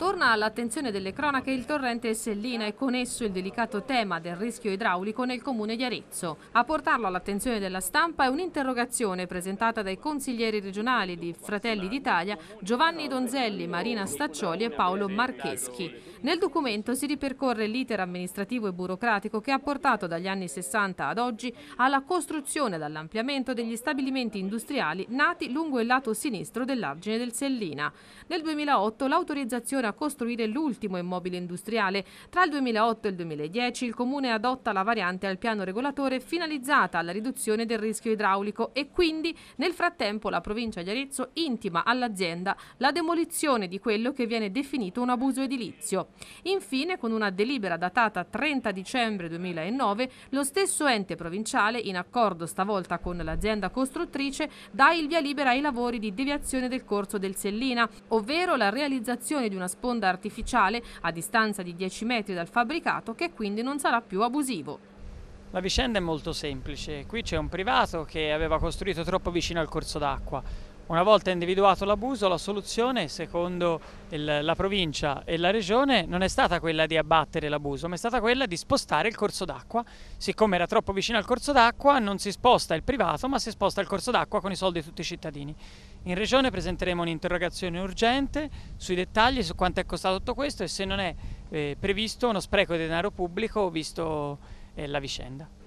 Torna all'attenzione delle cronache il torrente Sellina e con esso il delicato tema del rischio idraulico nel comune di Arezzo. A portarlo all'attenzione della stampa è un'interrogazione presentata dai consiglieri regionali di Fratelli d'Italia Giovanni Donzelli, Marina Staccioli e Paolo Marcheschi. Nel documento si ripercorre l'iter amministrativo e burocratico che ha portato dagli anni 60 ad oggi alla costruzione e all'ampliamento degli stabilimenti industriali nati lungo il lato sinistro dell'argine del Sellina. Nel 2008 l'autorizzazione a costruire l'ultimo immobile industriale. Tra il 2008 e il 2010 il Comune adotta la variante al piano regolatore finalizzata alla riduzione del rischio idraulico e quindi nel frattempo la provincia di Arezzo intima all'azienda la demolizione di quello che viene definito un abuso edilizio. Infine, con una delibera datata 30 dicembre 2009, lo stesso ente provinciale, in accordo stavolta con l'azienda costruttrice, dà il via libera ai lavori di deviazione del corso del Sellina, ovvero la realizzazione di una sponda artificiale a distanza di 10 metri dal fabbricato che quindi non sarà più abusivo. La vicenda è molto semplice, qui c'è un privato che aveva costruito troppo vicino al corso d'acqua, una volta individuato l'abuso, la soluzione, secondo il, la provincia e la regione, non è stata quella di abbattere l'abuso, ma è stata quella di spostare il corso d'acqua. Siccome era troppo vicino al corso d'acqua, non si sposta il privato, ma si sposta il corso d'acqua con i soldi di tutti i cittadini. In regione presenteremo un'interrogazione urgente sui dettagli, su quanto è costato tutto questo e se non è eh, previsto uno spreco di denaro pubblico visto eh, la vicenda.